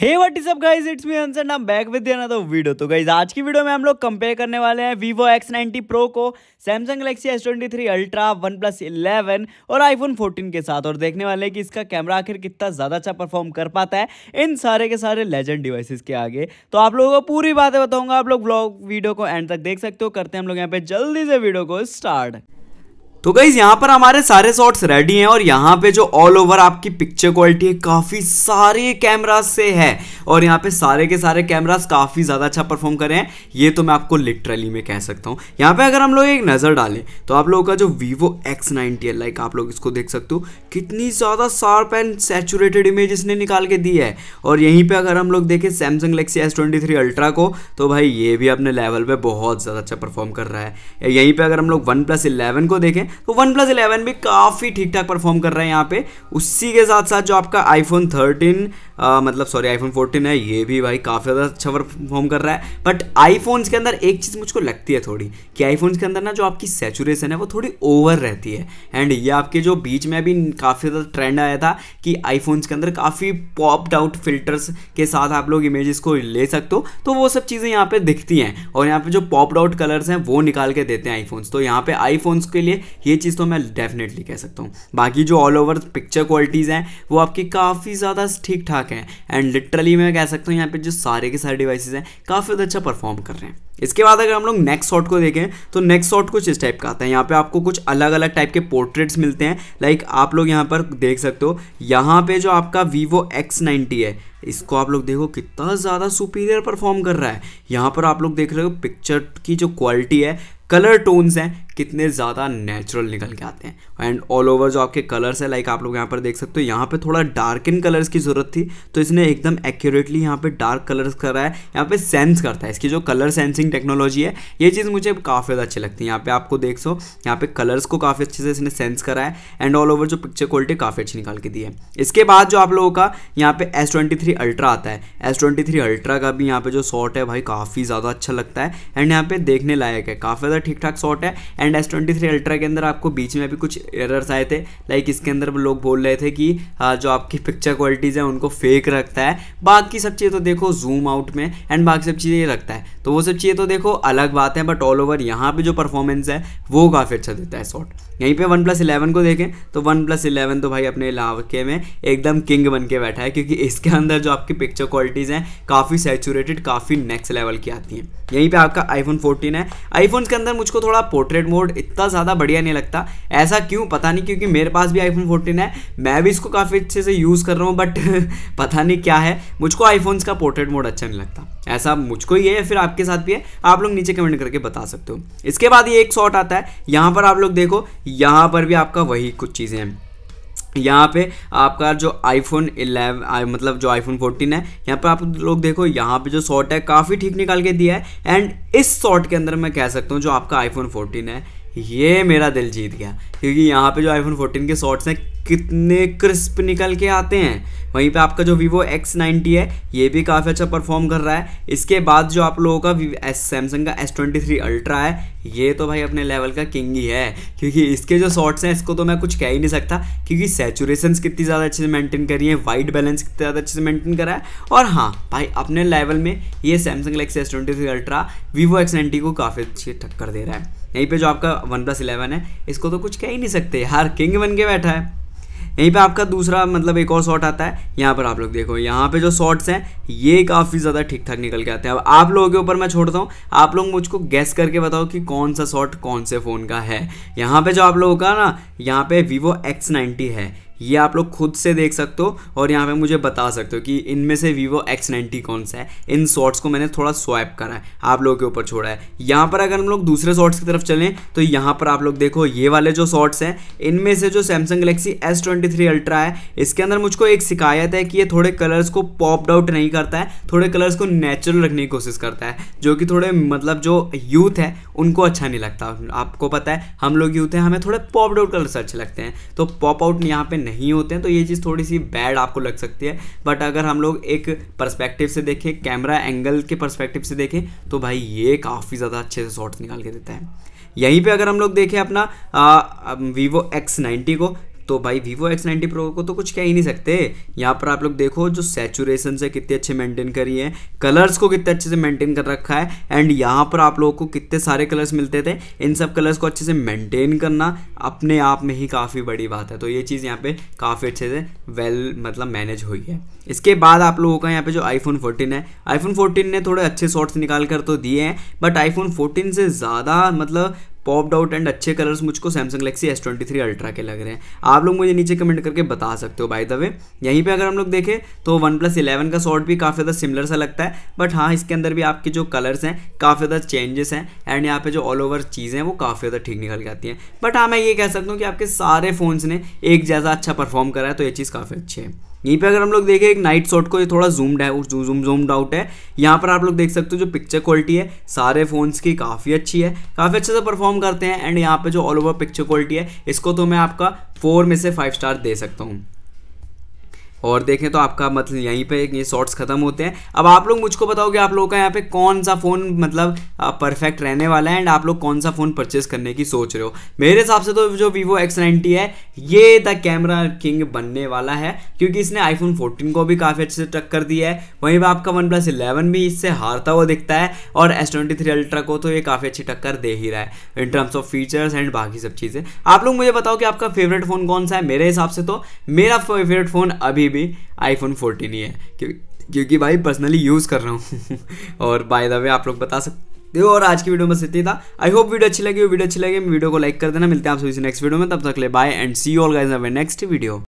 hey what is up guys it's me Ansar नाम back with another तो video तो guys आज की वीडियो में हम लोग कंपेयर करने वाले हैं वीवो X90 Pro को Samsung Galaxy S23 Ultra OnePlus eleven और आईफोन 14 के साथ और देखने वाले हैं कि इसका कैमरा आखिर कितना ज़्यादा अच्छा परफॉर्म कर पाता है इन सारे के सारे लेजेंड डिवाइसेस के आगे तो आप लोगों को पूरी बातें बताऊंगा आप लोग ब्लॉग वीडियो को एंड तक देख सकते हो करते हैं हम लोग यहाँ पे जल्दी से वीडियो को स्टार्ट तो गाइज यहाँ पर हमारे सारे शॉट्स रेडी हैं और यहाँ पे जो ऑल ओवर आपकी पिक्चर क्वालिटी है काफ़ी सारे कैमराज से है और यहाँ पे सारे के सारे कैमराज काफ़ी ज़्यादा अच्छा परफॉर्म कर रहे हैं ये तो मैं आपको लिटरली में कह सकता हूँ यहाँ पे अगर हम लोग एक नज़र डालें तो आप लोगों का जो वीवो एक्स नाइनटी लाइक आप लोग इसको देख सकते हो कितनी ज़्यादा शार्प एंड सेचुरेटेड इमेज इसने निकाल के दी है और यहीं पर अगर हम लोग देखें Samsung Galaxy S twenty three Ultra को तो भाई ये भी अपने लेवल पर बहुत ज़्यादा अच्छा परफॉर्म कर रहा है यहीं पर अगर हम लोग वन प्लस इलेवन को देखें तो वन प्लस इलेवन भी काफ़ी ठीक ठाक परफॉर्म कर रहा है यहाँ पे उसी के साथ साथ जो आपका आईफोन थर्टीन मतलब सॉरी आईफोन फोर्टीन है ये भी भाई काफ़ी ज़्यादा अच्छा परफॉर्म कर रहा है बट आईफोन्स के अंदर एक चीज़ मुझको लगती है थोड़ी कि आईफोन्स के अंदर ना जो आपकी सेचुरेशन है वो थोड़ी ओवर रहती है एंड ये आपके जो बीच में भी काफ़ी ज़्यादा ट्रेंड आया था कि आईफोन्स के अंदर काफ़ी पॉप्ड आउट फिल्टर्स के साथ आप लोग इमेजेस को ले सकते हो तो वो सब चीज़ें यहाँ पे दिखती हैं और यहाँ पे जो पॉप्ड आउट कलर्स हैं वो निकाल के देते हैं आईफोन्स तो यहाँ पे आईफोन्स के लिए ये चीज़ तो मैं डेफिनेटली कह सकता हूँ बाकी जो ऑल ओवर पिक्चर क्वालिटीज़ हैं वो आपकी काफ़ी ज़्यादा ठीक ठाक हैं एंड लिटरली मैं कह सकता हूँ यहाँ पे जो सारे के सारे डिवाइसेज हैं काफ़ी अच्छा परफॉर्म कर रहे हैं इसके बाद अगर हम लोग नेक्स्ट शॉट को देखें तो नेक्स्ट शॉट कुछ इस टाइप का आता है यहाँ पे आपको कुछ अलग अलग टाइप के पोर्ट्रेट्स मिलते हैं लाइक आप लोग यहाँ पर देख सकते हो यहाँ पे जो आपका वीवो एक्स नाइन्टी है इसको आप लोग देखो कितना ज़्यादा सुपीरियर परफॉर्म कर रहा है यहाँ पर आप लोग देख रहे हो पिक्चर की जो क्वालिटी है कलर टोन्स हैं कितने ज़्यादा नेचुरल निकल के आते हैं एंड ऑल ओवर जो आपके कलर्स है लाइक आप लोग यहाँ पर देख सकते हो यहाँ पर थोड़ा डार्क इन कलर्स की ज़रूरत थी तो इसने एकदम एक्यूरेटली यहाँ पे डार्क कलर्स कर रहा है यहाँ पर सेंस करता है इसकी जो कलर सेंसिंग टेक्नोलॉजी है ये चीज़ मुझे काफ़ी ज़्यादा अच्छी लगती है यहाँ पर आपको देख सो यहाँ पे कलर्स को काफ़ी अच्छे से इसने सेंस करा है एंड ऑल ओवर जो पिक्चर क्वालिटी काफ़ी अच्छी निकाल के दी है इसके बाद जो आप लोगों का यहाँ पे एस ट्वेंटी थ्री अल्ट्रा आता है एस ट्वेंटी थ्री अल्ट्रा का भी यहाँ पे जो शॉट है भाई काफ़ी ज़्यादा अच्छा लगता है एंड यहाँ पे देखने लायक है काफ़ी ज़्यादा ठीक ठाक शॉट है and and S twenty three Ultra के अंदर आपको बीच में भी कुछ एरर्स आए थे लाइक इसके अंदर लोग बोल रहे थे कि हाँ, जो आपकी पिक्चर क्वालिटीज़ है उनको फेक रखता है बाकी सब चीज़ें तो देखो जूम आउट में एंड बाकी सब चीज़ें ये रखता है तो वो सब चाहिए तो देखो अलग बात है बट ऑल ओवर यहाँ पे जो परफॉर्मेंस है वो काफ़ी अच्छा देता है शॉट यहीं पे वन प्लस इलेवन को देखें तो वन प्लस इलेवन तो भाई अपने इलाके में एकदम किंग बन के बैठा है क्योंकि इसके अंदर जो आपकी पिक्चर क्वालिटीज़ हैं काफ़ी सेचूरेटेड काफ़ी नेक्स्ट लेवल की आती हैं यहीं पे आपका आईफोन फोर्टीन है आईफोन के अंदर मुझको थोड़ा पोर्ट्रेट मोड इतना ज़्यादा बढ़िया नहीं लगता ऐसा क्यों पता नहीं क्योंकि मेरे पास भी आईफोन फोर्टीन है मैं भी इसको काफ़ी अच्छे से यूज़ कर रहा हूँ बट पता नहीं क्या है मुझको आईफोन्स का पोर्ट्रेट मोड अच्छा नहीं लगता ऐसा मुझको ही है या फिर आप आपके साथ भी है आप लोग नीचे कमेंट करके बता सकते हो इसके बाद ये एक शॉट आता है यहाँ पर आप लोग देखो यहाँ पर भी आपका वही कुछ चीज़ें हैं यहाँ पे आपका जो आईफोन 11 मतलब जो आईफोन 14 है यहाँ पे आप लोग देखो यहाँ पे जो शॉट है काफ़ी ठीक निकाल के दिया है एंड इस शॉट के अंदर मैं कह सकता हूँ जो आपका आईफोन 14 है ये मेरा दिल जीत गया क्योंकि यहाँ पे जो आईफोन 14 के शॉट्स हैं कितने क्रिस्प निकल के आते हैं वहीं पे आपका जो वीवो X90 है ये भी काफ़ी अच्छा परफॉर्म कर रहा है इसके बाद जो आप लोगों का सैमसंग का S23 अल्ट्रा है ये तो भाई अपने लेवल का किंग ही है क्योंकि इसके जो शॉर्ट्स हैं इसको तो मैं कुछ कह ही नहीं सकता क्योंकि सेचुरेशन कितनी ज़्यादा अच्छे से मेंटेन करी है वाइट बैलेंस कितना ज़्यादा अच्छे से मेंटेन करा है और हाँ भाई अपने लेवल में ये Samsung Galaxy S twenty three Ultra Vivo X ninety को काफ़ी अच्छी टक्कर दे रहा है यहीं पर जो आपका वन प्लस इलेवन है इसको तो कुछ कह ही नहीं सकते यार किंग बन के बैठा है यहीं पे आपका दूसरा मतलब एक और शॉट आता है यहाँ पर आप लोग देखो यहाँ पे जो शॉट्स हैं ये काफ़ी ज़्यादा ठीक ठाक निकल के आते हैं अब आप लोगों के ऊपर मैं छोड़ता हूँ आप लोग मुझको गैस करके बताओ कि कौन सा शॉट कौन से फ़ोन का है यहाँ पे जो आप लोगों का ना यहाँ पे वीवो एक्स है ये आप लोग खुद से देख सकते हो और यहाँ पे मुझे बता सकते हो कि इनमें से वीवो एक्स कौन सा है इन शॉर्ट्स को मैंने थोड़ा स्वाइप करा है आप लोगों के ऊपर छोड़ा है यहाँ पर अगर हम लोग दूसरे शॉर्ट्स की तरफ चलें तो यहाँ पर आप लोग देखो ये वाले जो शॉर्ट्स हैं इनमें से जो Samsung Galaxy S twenty three Ultra है इसके अंदर मुझको एक शिकायत है कि ये थोड़े कलर्स को पॉपड आउट नहीं करता है थोड़े कलर्स को नेचुरल रखने की कोशिश करता है जो कि थोड़े मतलब जो यूथ है उनको अच्छा नहीं लगता आपको पता है हम लोग यूथ हैं हमें थोड़े पॉपड आउट कलर्स अच्छे लगते हैं तो पॉप आउट यहाँ पर नहीं होते हैं तो ये चीज़ थोड़ी सी बैड आपको लग सकती है बट अगर हम लोग एक परस्पेक्टिव से देखें कैमरा एंगल के परस्पेक्टिव से देखें तो भाई ये काफ़ी ज़्यादा अच्छे से शॉर्ट्स निकाल के देता है यहीं पे अगर हम लोग देखें अपना वीवो एक्स को तो भाई वीवो एक्स नाइनटी प्रो को तो कुछ कह ही नहीं सकते यहाँ पर आप लोग देखो जो सेचुरेशन से कितने अच्छे मेंटेन करी है कलर्स को कितने अच्छे से मेंटेन कर रखा है एंड यहाँ पर आप लोगों को कितने सारे कलर्स मिलते थे इन सब कलर्स को अच्छे से मेंटेन करना अपने आप में ही काफ़ी बड़ी बात है तो ये चीज़ यहाँ पर काफ़ी अच्छे से वेल मतलब मैनेज हुई है इसके बाद आप लोगों का यहाँ पे जो आईफोन 14 है आईफोन 14 ने थोड़े अच्छे शॉट्स निकाल कर तो दिए हैं बट आईफोन 14 से ज़्यादा मतलब पॉप्ड आउट एंड अच्छे कलर्स मुझको Samsung Galaxy S twenty three Ultra के लग रहे हैं आप लोग मुझे नीचे कमेंट करके बता सकते हो बाय द वे यहीं पे अगर हम लोग देखें तो वन प्लस इलेवन का शॉर्ट भी काफ़ी ज़्यादा सिमिलर सा लगता है बट हाँ इसके अंदर भी आपके जो कलर्स हैं काफ़ी ज़्यादा चेंजेस हैं एंड यहाँ पे जो ऑल ओवर चीज़ें हैं वो काफ़ी ज़्यादा ठीक निकल के आती हैं बट हाँ मैं ये कह सकता हूँ कि आपके सारे फ़ोन्स ने एक जैसा अच्छा परफॉर्म करा है तो ये चीज़ काफ़ी अच्छी है यहीं पे अगर हम लोग देखें एक नाइट शॉट को ये थोड़ा जूम्ड है जूम जूम्ड आउट है यहाँ पर आप लोग देख सकते हो जो पिक्चर क्वालिटी है सारे फ़ोन्स की काफ़ी अच्छी है काफ़ी अच्छे से परफॉर्म करते हैं एंड यहाँ पे जो ऑल ओवर पिक्चर क्वालिटी है इसको तो मैं आपका फोर में से फाइव स्टार दे सकता हूँ और देखें तो आपका मतलब यहीं पे ये शॉर्ट्स ख़त्म होते हैं अब आप लोग मुझको बताओ कि आप लोगों का यहाँ पे कौन सा फ़ोन मतलब परफेक्ट रहने वाला है एंड आप लोग कौन सा फ़ोन परचेस करने की सोच रहे हो मेरे हिसाब से तो जो वीवो एक्स नाइनटी है ये द कैमरा किंग बनने वाला है क्योंकि इसने आईफोन फोर्टीन को भी काफ़ी अच्छे से टक्कर दिया है वहीं पर आपका वन प्लस इलेवन भी इससे हारता हुआ दिखता है और एस ट्वेंटी थ्री अल्ट्रा को तो ये काफ़ी अच्छी टक्कर दे ही रहा है in terms of features and बाकी सब चीज़ें आप लोग मुझे बताओ कि आपका फेवरेट फ़ोन कौन सा है मेरे हिसाब से तो मेरा फेवरेट फ़ोन अभी मेरी भी आईफोन फोर्टीन ही है क्योंकि भाई पर्सनली यूज़ कर रहा हूँ और बाय द वे आप लोग बता सकते हो और आज की वीडियो में इतनी था आई होप वीडियो अच्छी लगी वीडियो अच्छी लगी वीडियो को लाइक कर देना मिलते हैं आप सभी से नेक्स्ट वीडियो में तब तक ले bye and see all guys next video